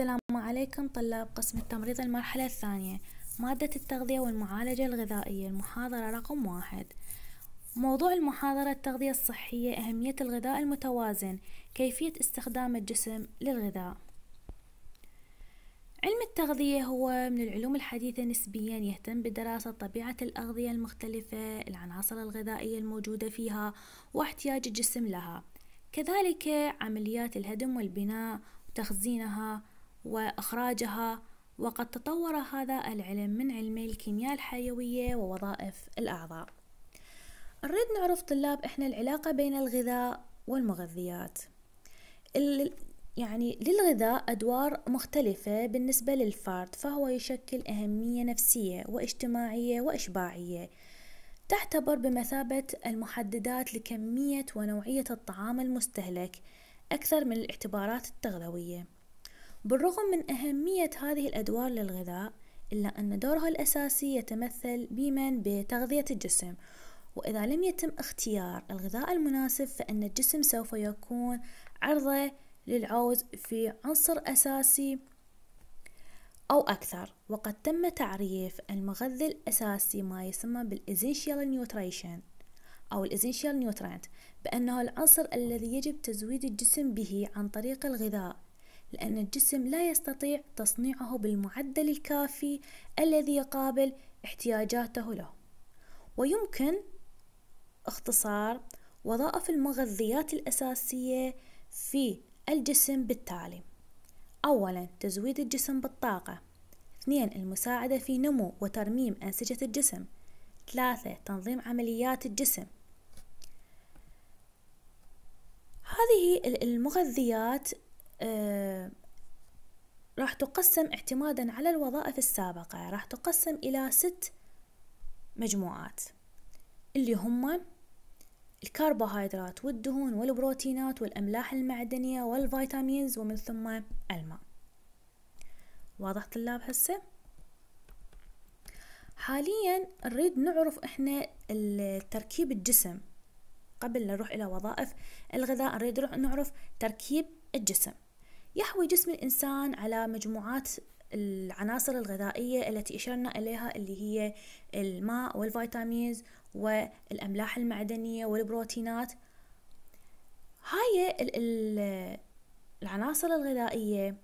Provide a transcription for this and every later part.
السلام عليكم طلاب قسم التمريض المرحلة الثانية مادة التغذية والمعالجة الغذائية المحاضرة رقم واحد موضوع المحاضرة التغذية الصحية أهمية الغذاء المتوازن كيفية استخدام الجسم للغذاء علم التغذية هو من العلوم الحديثة نسبيا يهتم بدراسة طبيعة الأغذية المختلفة العناصر الغذائية الموجودة فيها واحتياج الجسم لها كذلك عمليات الهدم والبناء وتخزينها وإخراجها وقد تطور هذا العلم من علمي الكيمياء الحيوية ووظائف الأعضاء نريد نعرف طلاب إحنا العلاقة بين الغذاء والمغذيات يعني للغذاء أدوار مختلفة بالنسبة للفرد فهو يشكل أهمية نفسية واجتماعية وإشباعية تعتبر بمثابة المحددات لكمية ونوعية الطعام المستهلك أكثر من الاعتبارات التغذوية بالرغم من أهمية هذه الأدوار للغذاء إلا أن دورها الأساسي يتمثل بمن بتغذية الجسم وإذا لم يتم اختيار الغذاء المناسب فإن الجسم سوف يكون عرضة للعوز في عنصر أساسي أو أكثر وقد تم تعريف المغذي الأساسي ما يسمى بالإزنشيال نيوتريشن أو الإزنشيال نيوترينت بأنه العنصر الذي يجب تزويد الجسم به عن طريق الغذاء لأن الجسم لا يستطيع تصنيعه بالمعدل الكافي الذي يقابل احتياجاته له ويمكن اختصار وظائف المغذيات الأساسية في الجسم بالتالي أولا تزويد الجسم بالطاقة اثنين المساعدة في نمو وترميم أنسجة الجسم ثلاثة تنظيم عمليات الجسم هذه المغذيات آه، راح تقسم اعتمادا على الوظائف السابقة راح تقسم إلى ست مجموعات اللي هم الكربوهيدرات والدهون والبروتينات والأملاح المعدنية والفيتامينز ومن ثم الماء واضح طلاب هسه حاليا نريد نعرف احنا تركيب الجسم قبل نروح الى وظائف الغذاء نريد نعرف تركيب الجسم يحوي جسم الإنسان على مجموعات العناصر الغذائية التي أشرنا إليها اللي هي الماء والفيتامينز والأملاح المعدنية والبروتينات هاي العناصر الغذائية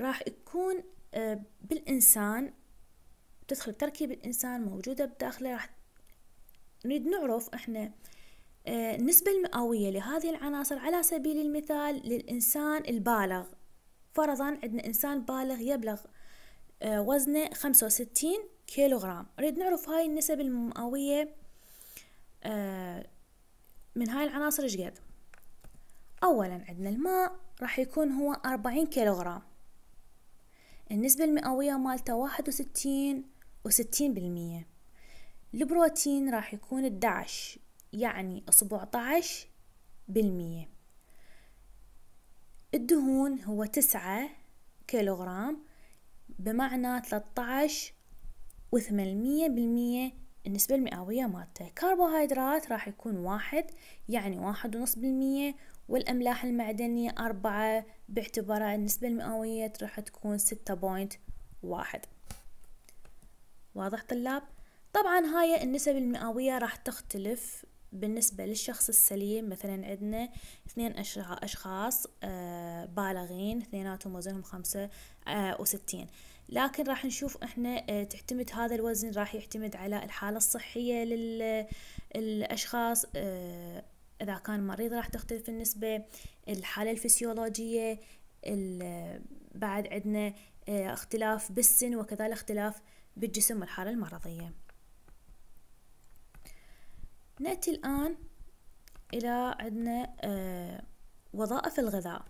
راح تكون آه، بالإنسان تدخل تركيب الإنسان موجودة بداخله راح نريد نعرف إحنا آه، النسبة المئوية لهذه العناصر على سبيل المثال للإنسان البالغ فرضا عندنا إنسان بالغ يبلغ آه، وزنه 65 كيلوغرام نريد نعرف هاي النسب المئوية آه، من هاي العناصر ايش قد أولا عندنا الماء راح يكون هو 40 كيلوغرام النسبة المئوية مالته واحد وستين وستين بالمية البروتين راح يكون 11 يعني 17 بالمية الدهون هو تسعة كيلوغرام بمعنى 13 بالمية النسبة المئوية مالته كربوهيدرات راح يكون واحد يعني واحد ونص بالمية والأملاح المعدنية أربعة باعتبارها النسبة المئوية راح تكون ستة بوينت واحد واضح طلاب؟ طبعا هاي النسب المئوية راح تختلف بالنسبة للشخص السليم مثلا عندنا اثنين أشخاص آه، بالغين اثنيناتهم وزنهم خمسة آه، وستين لكن راح نشوف احنا آه، تعتمد هذا الوزن راح يعتمد على الحالة الصحية للأشخاص إذا كان مريض راح تختلف النسبة الحالة الفسيولوجية بعد عندنا اختلاف بالسن وكذلك اختلاف بالجسم والحالة المرضية نأتي الآن إلى عندنا آه، وظائف الغذاء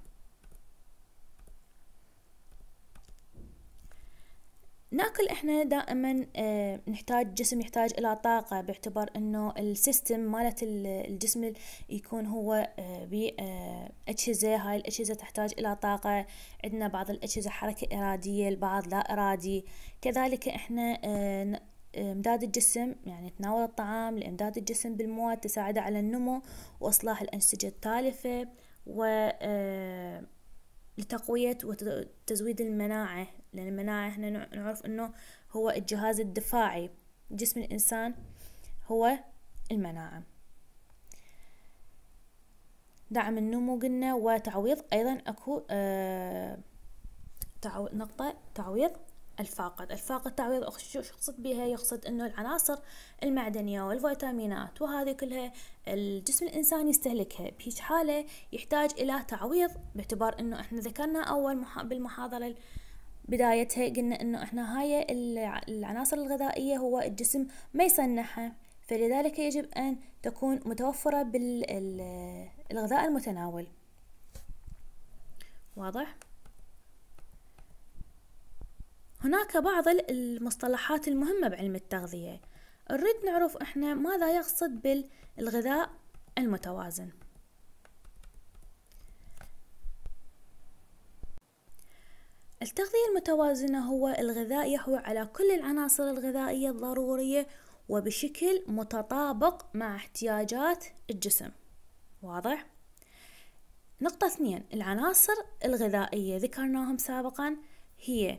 ناكل احنا دائما آه، نحتاج جسم يحتاج الى طاقة باعتبار انه السيستم مالت الجسم يكون هو آه، بأجهزة هاي الاجهزة تحتاج الى طاقة عندنا بعض الاجهزة حركة ارادية البعض لا ارادي كذلك احنا امداد الجسم يعني تناول الطعام لامداد الجسم بالمواد تساعده على النمو واصلاح الانسجه التالفه و آه، لتقوية وتزويد المناعة لأن المناعة احنا نعرف انه هو الجهاز الدفاعي جسم الإنسان هو المناعة دعم النمو قلنا وتعويض أيضا أكو آه تعو... نقطة تعويض الفاقد الفاقد تعويض شو يقصد بها يقصد أنه العناصر المعدنية والفيتامينات وهذه كلها الجسم الانسان يستهلكها بهيج حالة يحتاج إلى تعويض باعتبار أنه إحنا ذكرنا أول بالمحاضرة بدايتها قلنا أنه إحنا هاي العناصر الغذائية هو الجسم ما يصنعها فلذلك يجب أن تكون متوفرة بالغذاء المتناول واضح؟ هناك بعض المصطلحات المهمة بعلم التغذية نريد نعرف احنا ماذا يقصد بالغذاء المتوازن التغذية المتوازنة هو الغذاء يحوي على كل العناصر الغذائية الضرورية وبشكل متطابق مع احتياجات الجسم واضح؟ نقطة اثنين العناصر الغذائية ذكرناهم سابقا هي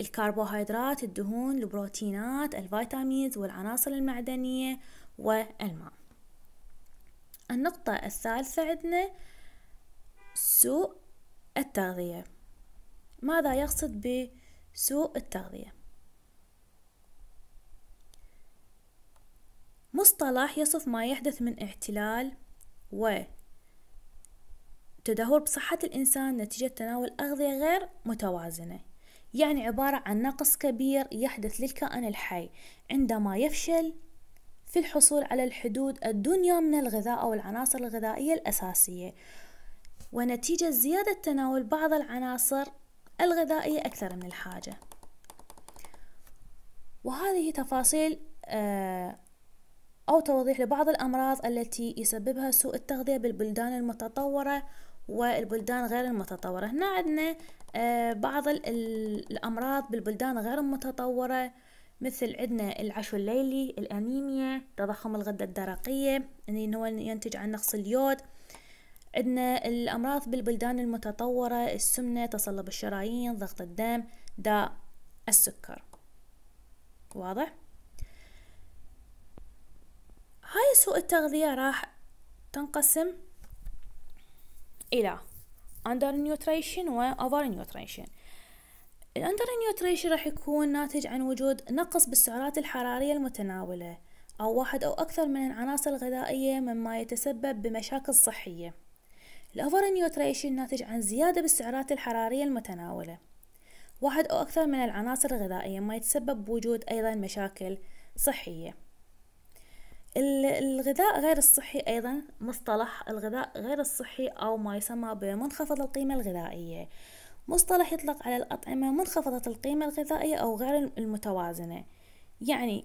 الكربوهيدرات الدهون البروتينات الفيتامينز والعناصر المعدنية والماء النقطة الثالثة عندنا سوء التغذية ماذا يقصد بسوء التغذية مصطلح يصف ما يحدث من اعتلال و تدهور بصحة الإنسان نتيجة تناول أغذية غير متوازنة يعني عبارة عن نقص كبير يحدث للكائن الحي عندما يفشل في الحصول على الحدود الدنيا من الغذاء أو العناصر الغذائية الأساسية ونتيجة زيادة تناول بعض العناصر الغذائية أكثر من الحاجة وهذه تفاصيل آه، أو توضيح لبعض الأمراض التي يسببها سوء التغذية بالبلدان المتطورة والبلدان غير المتطورة هنا عندنا آه، بعض الأمراض بالبلدان غير المتطورة مثل عندنا العشو الليلي الأنيميا تضخم الغدة الدرقية اللي يعني هو ينتج عن نقص اليود عندنا الأمراض بالبلدان المتطورة السمنة تصلب الشرايين ضغط الدم داء السكر واضح؟ هاي سوء التغذية راح تنقسم إلى أندر نيوتريشن وأوفر نيوتريشن الأندر نيوتريشن راح يكون ناتج عن وجود نقص بالسعرات الحرارية المتناولة أو واحد أو أكثر من العناصر الغذائية مما يتسبب بمشاكل صحية الأوفر نيوتريشن ناتج عن زيادة بالسعرات الحرارية المتناولة واحد أو أكثر من العناصر الغذائية ما يتسبب بوجود أيضا مشاكل صحية الغذاء غير الصحي أيضا مصطلح الغذاء غير الصحي أو ما يسمى بمنخفض القيمة الغذائية مصطلح يطلق على الأطعمة منخفضة القيمة الغذائية أو غير المتوازنة يعني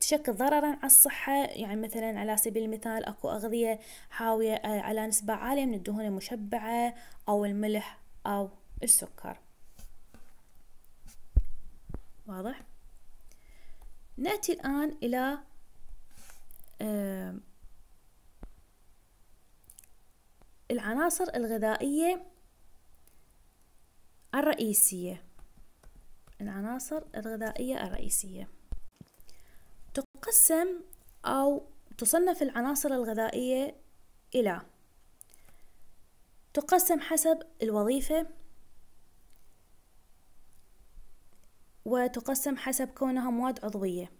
تشكل ضررا على الصحة يعني مثلا على سبيل المثال أكو أغذية حاوية آه، على نسبة عالية من الدهون المشبعة أو الملح أو السكر واضح؟ نأتي الآن إلى العناصر الغذائية الرئيسية العناصر الغذائية الرئيسية تقسم أو تصنف العناصر الغذائية إلى تقسم حسب الوظيفة وتقسم حسب كونها مواد عضوية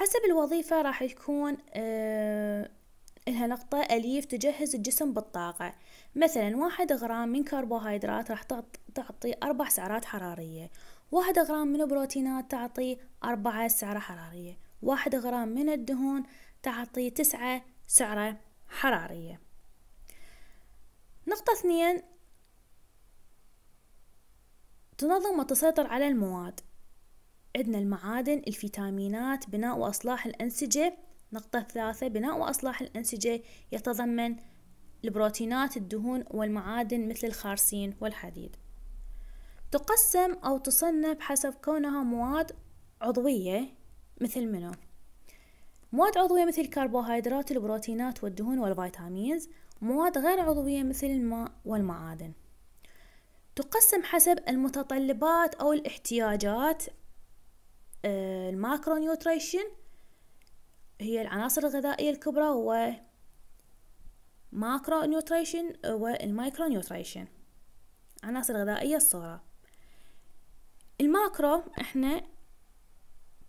حسب الوظيفة راح يكون آه إلها نقطة أليف تجهز الجسم بالطاقة مثلا واحد غرام من كربوهيدرات راح تعطي أربع سعرات حرارية واحد غرام من البروتينات تعطي أربعة سعرة حرارية واحد غرام من الدهون تعطي تسعة سعرة حرارية نقطة اثنين تنظم وتسيطر على المواد عندنا المعادن الفيتامينات بناء وإصلاح الأنسجة نقطة ثلاثة بناء وإصلاح الأنسجة يتضمن البروتينات الدهون والمعادن مثل الخارسين والحديد تقسم أو تصنف حسب كونها مواد عضوية مثل منه مواد عضوية مثل الكربوهيدرات البروتينات والدهون والفيتامينز مواد غير عضوية مثل الماء والمعادن تقسم حسب المتطلبات أو الاحتياجات آه، الماكرونيوتريشن هي العناصر الغذائية الكبرى هو ماكرو نيوتريشن آه، والمايكرو نيوتريشن عناصر غذائية الصغرى الماكرو احنا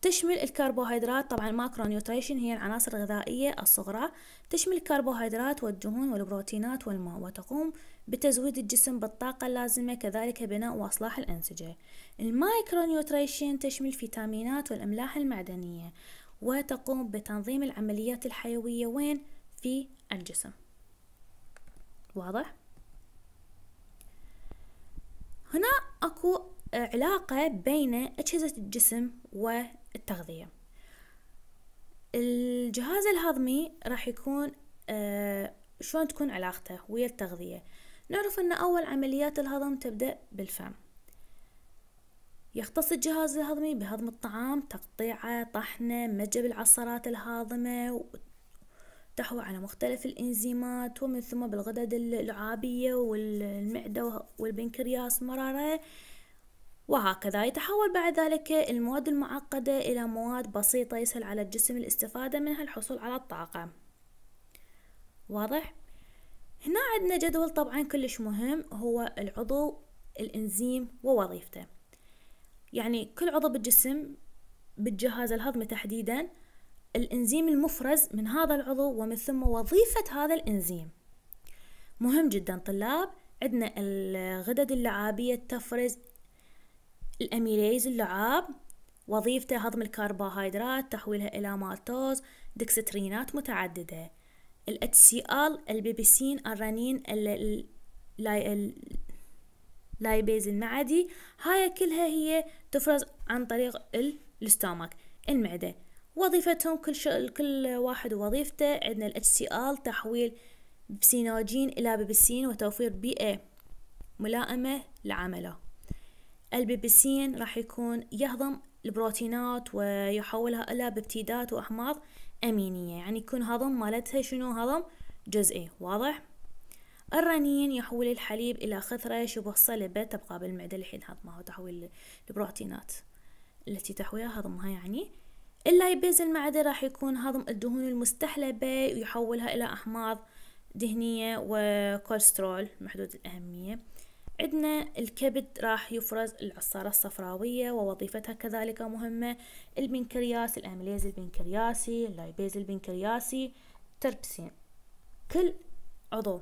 تشمل الكربوهيدرات طبعا ماكرو نيوتريشن هي العناصر الغذائية الصغرى تشمل الكربوهيدرات والدهون والبروتينات والماء وتقوم بتزويد الجسم بالطاقة اللازمة كذلك بناء وإصلاح الأنسجة المايكرو نيوتريشن تشمل الفيتامينات والأملاح المعدنية وتقوم بتنظيم العمليات الحيوية وين في الجسم واضح؟ هنا اكو علاقة بين أجهزة الجسم التغذية الجهاز الهضمي راح يكون آه شلون تكون علاقته ويا التغذية نعرف أن أول عمليات الهضم تبدأ بالفم يختص الجهاز الهضمي بهضم الطعام تقطيعه طحنه مجب العصارات الهاضمة تحوى على مختلف الإنزيمات ومن ثم بالغدد اللعابية والمعدة والبنكرياس مرارة وهكذا يتحول بعد ذلك المواد المعقدة إلى مواد بسيطة يسهل على الجسم الاستفادة منها الحصول على الطاقة واضح؟ هنا عندنا جدول طبعا كلش مهم هو العضو الإنزيم ووظيفته يعني كل عضو بالجسم بالجهاز الهضمي تحديدا الإنزيم المفرز من هذا العضو ومن ثم وظيفة هذا الإنزيم مهم جدا طلاب عندنا الغدد اللعابية تفرز الأميليز اللعاب وظيفته هضم الكربوهيدرات تحويلها إلى مالتوز دكسترينات متعددة ال ال البيبسين الرنين اللايبيز المعدي هاي كلها هي تفرز عن طريق الاستومك المعدة وظيفتهم كل كل واحد وظيفته عندنا ال ال تحويل بسينوجين إلى بيبسين وتوفير بيئة ملائمة لعمله البيبسين راح يكون يهضم البروتينات ويحولها إلى ببتيدات وأحماض أمينية يعني يكون هضم مالتها شنو هضم جزئي واضح الرنين يحول الحليب إلى خثرة شبه صلبة تبقى بالمعدة لحين هضمها وتحويل البروتينات التي تحويها هضمها يعني اللايبيز المعدة راح يكون هضم الدهون المستحلبة ويحولها إلى أحماض دهنية وكوليسترول محدود الأهمية عندنا الكبد راح يفرز العصارة الصفراوية ووظيفتها كذلك مهمة البنكرياس الأميليز البنكرياسي اللايبيز البنكرياسي تربسين كل عضو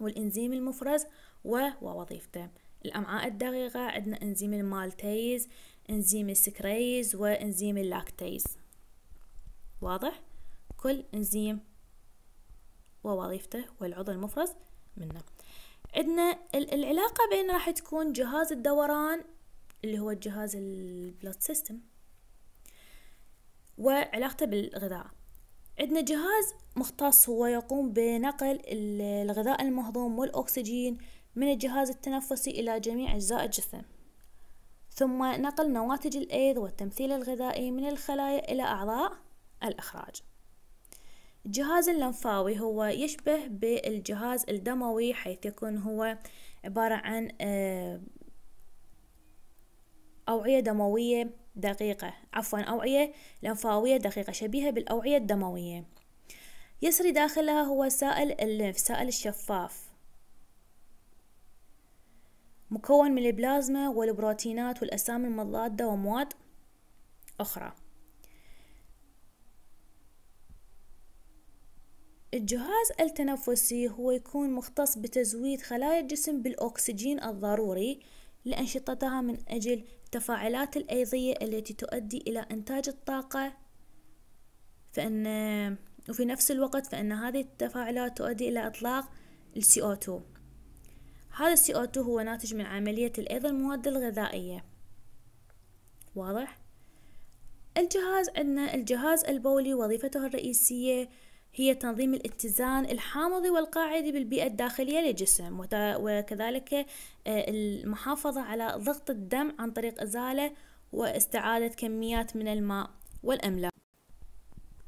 والإنزيم المفرز ووظيفته الأمعاء الدقيقة عندنا إنزيم المالتيز إنزيم السكريز وإنزيم اللاكتيز واضح؟ كل إنزيم ووظيفته والعضو المفرز منه عندنا العلاقة بين راح تكون جهاز الدوران اللي هو الجهاز البلوت سيستم وعلاقته بالغذاء عندنا جهاز مختص هو يقوم بنقل الغذاء المهضوم والأكسجين من الجهاز التنفسي إلى جميع أجزاء الجسم ثم نقل نواتج الأيض والتمثيل الغذائي من الخلايا إلى أعضاء الإخراج الجهاز اللمفاوي هو يشبه بالجهاز الدموي حيث يكون هو عبارة عن آه، أوعية دموية دقيقة عفوا أوعية لمفاوية دقيقة شبيهة بالأوعية الدموية يسري داخلها هو سائل الليمف سائل الشفاف مكون من البلازما والبروتينات والأجسام المضادة ومواد أخرى الجهاز التنفسي هو يكون مختص بتزويد خلايا الجسم بالأكسجين الضروري لأنشطتها من أجل التفاعلات الأيضية التي تؤدي إلى إنتاج الطاقة فإن وفي نفس الوقت فإن هذه التفاعلات تؤدي إلى إطلاق CO2 هذا CO2 هو ناتج من عملية الأيض المواد الغذائية واضح؟ الجهاز عندنا الجهاز البولي وظيفته الرئيسية هي تنظيم الاتزان الحامضي والقاعدي بالبيئة الداخلية للجسم وكذلك آه، المحافظة على ضغط الدم عن طريق إزالة واستعادة كميات من الماء والأملاح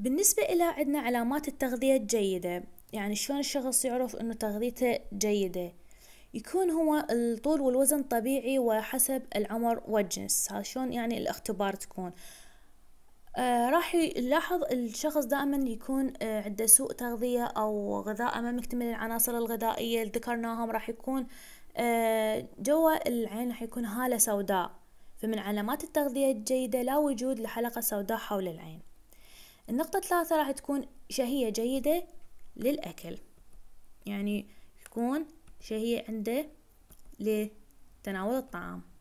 بالنسبة إلى عندنا علامات التغذية الجيدة يعني شلون الشخص يعرف أنه تغذيته جيدة يكون هو الطول والوزن طبيعي وحسب العمر والجنس هذا شلون يعني الاختبار تكون آه، راح نلاحظ الشخص دائما يكون آه، عنده سوء تغذية أو غذاء ما مكتمل العناصر الغذائية اللي ذكرناهم راح يكون آه، جوا العين راح يكون هالة سوداء فمن علامات التغذية الجيدة لا وجود لحلقة سوداء حول العين النقطة الثالثة راح تكون شهية جيدة للأكل يعني يكون شهية عنده لتناول الطعام